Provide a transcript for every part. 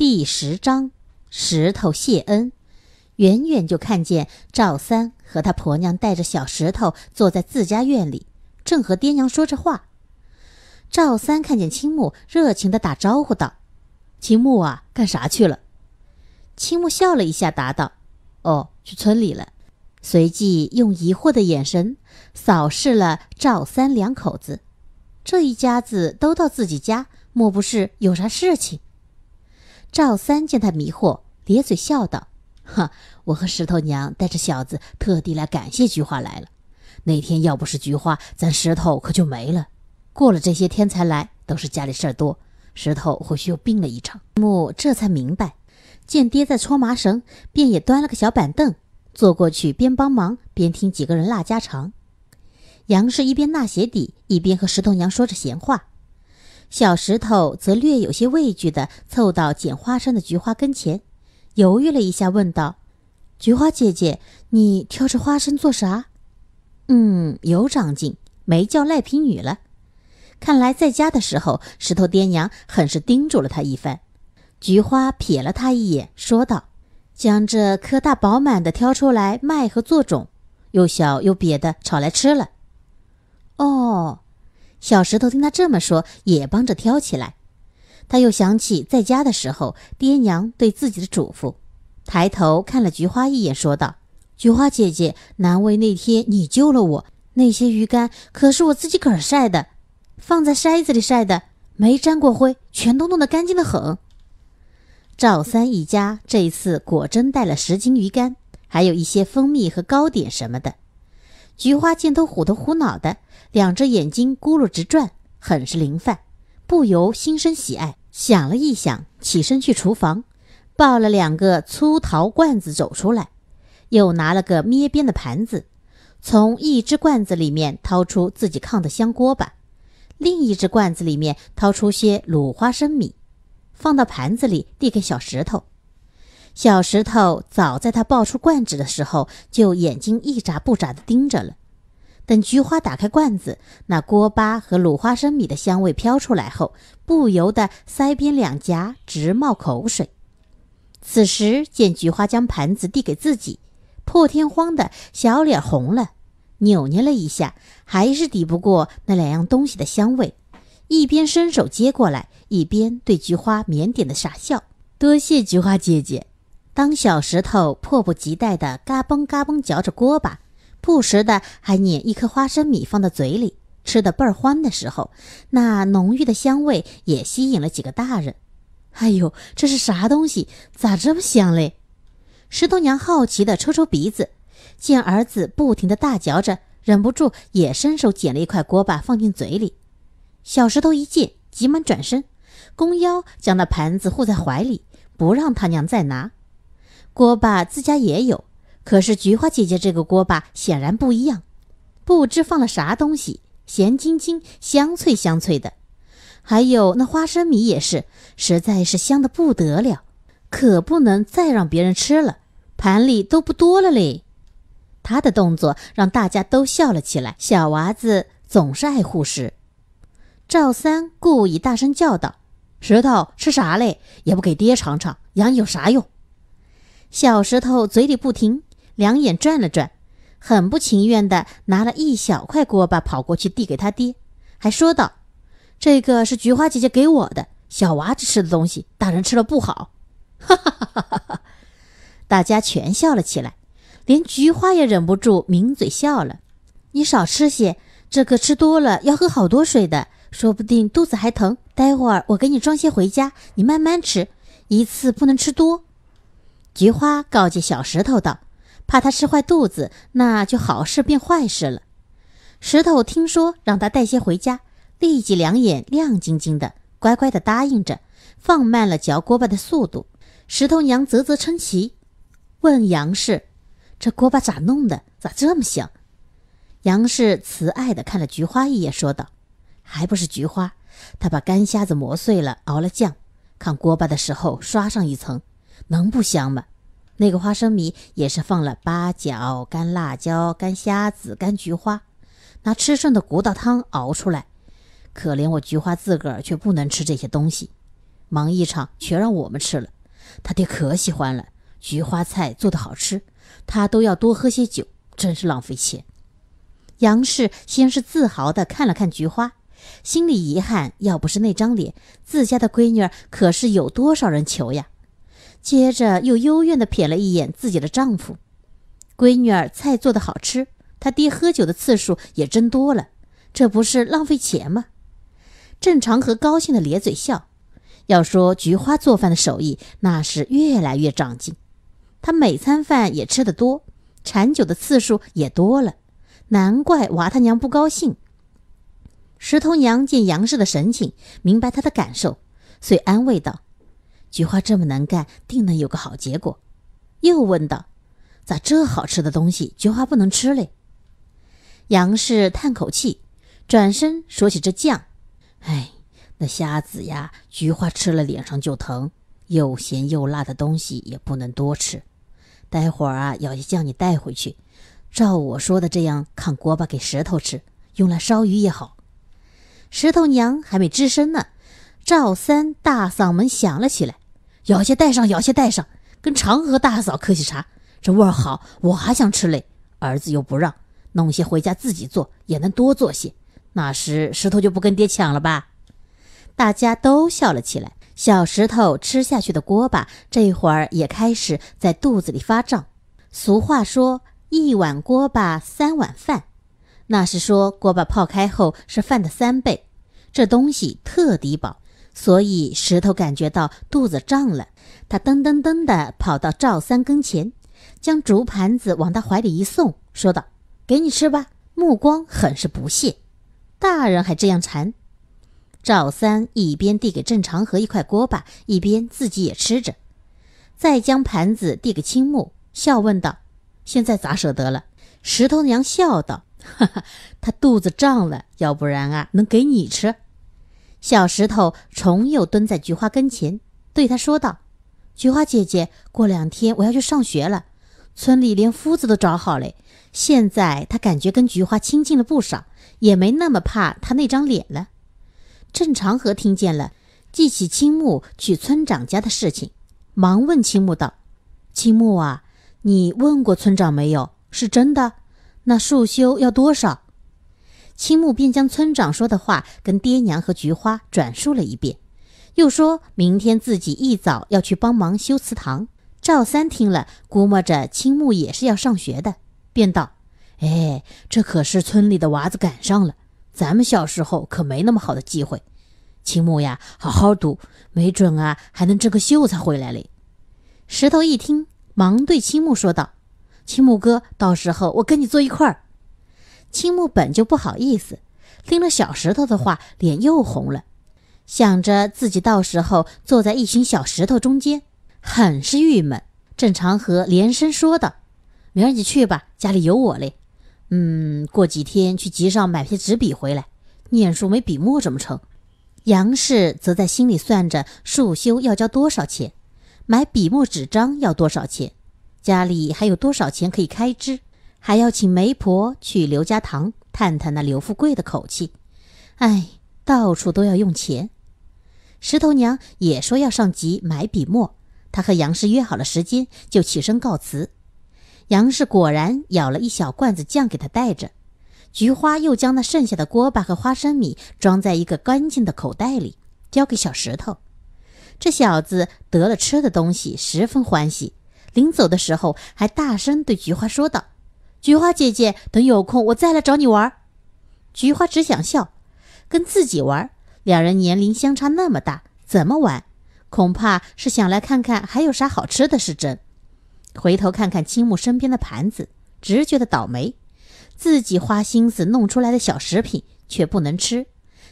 第十章，石头谢恩。远远就看见赵三和他婆娘带着小石头坐在自家院里，正和爹娘说着话。赵三看见青木，热情的打招呼道：“青木啊，干啥去了？”青木笑了一下，答道：“哦，去村里了。”随即用疑惑的眼神扫视了赵三两口子，这一家子都到自己家，莫不是有啥事情？赵三见他迷惑，咧嘴笑道：“哈，我和石头娘带着小子特地来感谢菊花来了。那天要不是菊花，咱石头可就没了。过了这些天才来，都是家里事儿多。石头或许又病了一场。”木这才明白，见爹在搓麻绳，便也端了个小板凳坐过去，边帮忙边听几个人拉家常。杨氏一边纳鞋底，一边和石头娘说着闲话。小石头则略有些畏惧地凑到捡花生的菊花跟前，犹豫了一下，问道：“菊花姐姐，你挑着花生做啥？”“嗯，有长进，没叫赖皮女了。看来在家的时候，石头爹娘很是叮嘱了他一番。”菊花瞥了他一眼，说道：“将这颗大饱满的挑出来卖和做种，又小又瘪的炒来吃了。”“哦。”小石头听他这么说，也帮着挑起来。他又想起在家的时候，爹娘对自己的嘱咐，抬头看了菊花一眼，说道：“菊花姐姐，难为那天你救了我。那些鱼干可是我自己个儿晒的，放在筛子里晒的，没沾过灰，全都弄得干净的很。”赵三一家这一次果真带了十斤鱼干，还有一些蜂蜜和糕点什么的。菊花见都虎头虎脑的。两只眼睛咕噜直转，很是灵泛，不由心生喜爱。想了一想，起身去厨房，抱了两个粗陶罐子走出来，又拿了个捏边的盘子，从一只罐子里面掏出自己炕的香锅巴，另一只罐子里面掏出些卤花生米，放到盘子里递给小石头。小石头早在他抱出罐子的时候，就眼睛一眨不眨地盯着了。等菊花打开罐子，那锅巴和卤花生米的香味飘出来后，不由得腮边两颊直冒口水。此时见菊花将盘子递给自己，破天荒的小脸红了，扭捏了一下，还是抵不过那两样东西的香味，一边伸手接过来，一边对菊花腼腆的傻笑：“多谢菊花姐姐。”当小石头迫不及待的嘎嘣嘎嘣嚼着锅巴。不时的还捻一颗花生米放到嘴里吃的倍儿欢的时候，那浓郁的香味也吸引了几个大人。哎呦，这是啥东西？咋这么香嘞？石头娘好奇的抽抽鼻子，见儿子不停的大嚼着，忍不住也伸手捡了一块锅巴放进嘴里。小石头一见，急忙转身，弓腰将那盘子护在怀里，不让他娘再拿。锅巴自家也有。可是菊花姐姐这个锅巴显然不一样，不知放了啥东西，咸晶晶、香脆香脆的。还有那花生米也是，实在是香的不得了，可不能再让别人吃了，盘里都不多了嘞。他的动作让大家都笑了起来。小娃子总是爱护食，赵三故意大声叫道：“石头吃啥嘞？也不给爹尝尝，养有啥用？”小石头嘴里不停。两眼转了转，很不情愿地拿了一小块锅巴跑过去递给他爹，还说道：“这个是菊花姐姐给我的，小娃子吃的东西，大人吃了不好。”哈，大家全笑了起来，连菊花也忍不住抿嘴笑了。你少吃些，这个吃多了要喝好多水的，说不定肚子还疼。待会儿我给你装些回家，你慢慢吃，一次不能吃多。菊花告诫小石头道。怕他吃坏肚子，那就好事变坏事了。石头听说让他带些回家，立即两眼亮晶晶的，乖乖的答应着，放慢了嚼锅巴的速度。石头娘啧啧称奇，问杨氏：“这锅巴咋弄的？咋这么香？”杨氏慈爱地看了菊花一眼，说道：“还不是菊花。他把干虾子磨碎了熬了酱，看锅巴的时候刷上一层，能不香吗？”那个花生米也是放了八角、干辣椒、干虾子、干菊花，拿吃剩的骨头汤熬出来。可怜我菊花自个儿却不能吃这些东西，忙一场全让我们吃了。他爹可喜欢了菊花菜做的好吃，他都要多喝些酒，真是浪费钱。杨氏先是自豪地看了看菊花，心里遗憾：要不是那张脸，自家的闺女可是有多少人求呀。接着又幽怨地瞥了一眼自己的丈夫，闺女儿菜做的好吃，她爹喝酒的次数也增多了，这不是浪费钱吗？郑长河高兴地咧嘴笑，要说菊花做饭的手艺那是越来越长进，他每餐饭也吃得多，馋酒的次数也多了，难怪娃他娘不高兴。石头娘见杨氏的神情，明白她的感受，遂安慰道。菊花这么能干，定能有个好结果。又问道：“咋这好吃的东西，菊花不能吃嘞？”杨氏叹口气，转身说起这酱：“哎，那虾子呀，菊花吃了脸上就疼。又咸又辣的东西也不能多吃。待会儿啊，要些酱你带回去，照我说的这样，看锅巴给石头吃，用来烧鱼也好。”石头娘还没吱声呢，赵三大嗓门响了起来。咬些带上，咬些带上，跟长河大嫂客气啥？这味儿好，我还想吃嘞。儿子又不让，弄些回家自己做，也能多做些。那时石头就不跟爹抢了吧？大家都笑了起来。小石头吃下去的锅巴，这会儿也开始在肚子里发胀。俗话说，一碗锅巴三碗饭，那是说锅巴泡开后是饭的三倍。这东西特抵饱。所以石头感觉到肚子胀了，他噔噔噔地跑到赵三跟前，将竹盘子往他怀里一送，说道：“给你吃吧。”目光很是不屑。大人还这样馋。赵三一边递给郑长河一块锅巴，一边自己也吃着，再将盘子递给青木，笑问道：“现在咋舍得了？”石头娘笑道：“哈哈，他肚子胀了，要不然啊，能给你吃。”小石头重又蹲在菊花跟前，对他说道：“菊花姐姐，过两天我要去上学了，村里连夫子都找好了。现在他感觉跟菊花亲近了不少，也没那么怕他那张脸了。”郑长河听见了，记起青木去村长家的事情，忙问青木道：“青木啊，你问过村长没有？是真的？那树修要多少？”青木便将村长说的话跟爹娘和菊花转述了一遍，又说明天自己一早要去帮忙修祠堂。赵三听了，估摸着青木也是要上学的，便道：“哎，这可是村里的娃子赶上了，咱们小时候可没那么好的机会。青木呀，好好读，没准啊还能挣个秀才回来嘞。”石头一听，忙对青木说道：“青木哥，到时候我跟你坐一块儿。”青木本就不好意思，听了小石头的话，脸又红了，想着自己到时候坐在一群小石头中间，很是郁闷。郑长河连声说道：“明儿你去吧，家里有我嘞。嗯，过几天去集上买些纸笔回来，念书没笔墨怎么成？”杨氏则在心里算着束修要交多少钱，买笔墨纸张要多少钱，家里还有多少钱可以开支。还要请媒婆去刘家堂探探那刘富贵的口气。哎，到处都要用钱。石头娘也说要上集买笔墨。她和杨氏约好了时间，就起身告辞。杨氏果然舀了一小罐子酱给她带着。菊花又将那剩下的锅巴和花生米装在一个干净的口袋里，交给小石头。这小子得了吃的东西，十分欢喜。临走的时候，还大声对菊花说道。菊花姐姐，等有空我再来找你玩。菊花只想笑，跟自己玩，两人年龄相差那么大，怎么玩？恐怕是想来看看还有啥好吃的，是真。回头看看青木身边的盘子，直觉得倒霉。自己花心思弄出来的小食品却不能吃，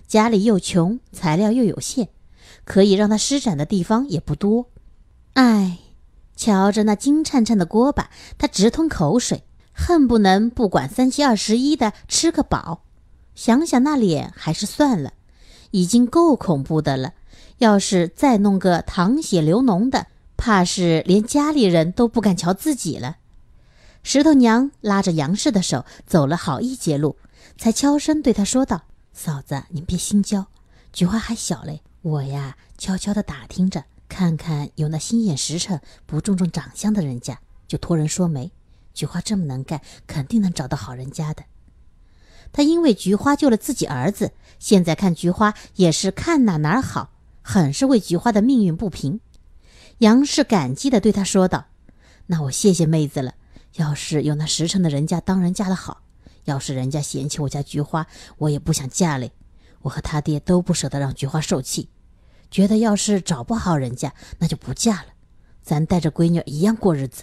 家里又穷，材料又有限，可以让他施展的地方也不多。唉，瞧着那金灿灿的锅巴，他直吞口水。恨不能不管三七二十一的吃个饱，想想那脸还是算了，已经够恐怖的了。要是再弄个淌血流脓的，怕是连家里人都不敢瞧自己了。石头娘拉着杨氏的手走了好一截路，才悄声对她说道：“嫂子，您别心焦，菊花还小嘞。我呀，悄悄地打听着，看看有那心眼实诚、不注重长相的人家，就托人说媒。”菊花这么能干，肯定能找到好人家的。他因为菊花救了自己儿子，现在看菊花也是看哪哪好，很是为菊花的命运不平。杨氏感激地对他说道：“那我谢谢妹子了。要是有那实诚的人家，当然嫁的好；要是人家嫌弃我家菊花，我也不想嫁嘞。我和他爹都不舍得让菊花受气，觉得要是找不好人家，那就不嫁了，咱带着闺女一样过日子。”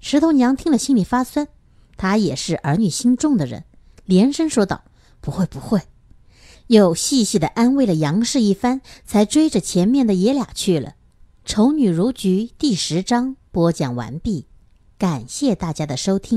石头娘听了，心里发酸。她也是儿女心重的人，连声说道：“不会，不会。”又细细的安慰了杨氏一番，才追着前面的爷俩去了。丑女如菊第十章播讲完毕，感谢大家的收听。